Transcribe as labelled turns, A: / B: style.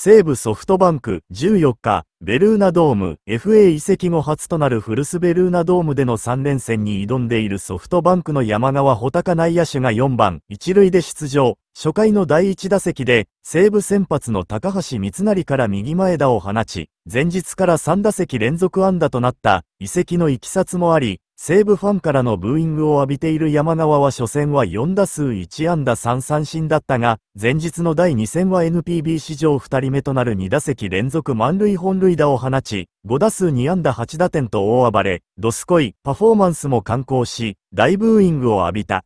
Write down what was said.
A: 西武ソフトバンク14日、ベルーナドーム FA 移籍後初となる古巣ベルーナドームでの3連戦に挑んでいるソフトバンクの山川穂高内野手が4番1塁で出場。初回の第1打席で西武先発の高橋光成から右前田を放ち、前日から3打席連続安打となった移籍のいきさつもあり、西武ファンからのブーイングを浴びている山川は初戦は4打数1安打3三振だったが、前日の第2戦は NPB 史上2人目となる2打席連続満塁本塁打を放ち、5打数2安打8打点と大暴れ、ドスコイ、パフォーマンスも観光し、大ブーイングを浴びた。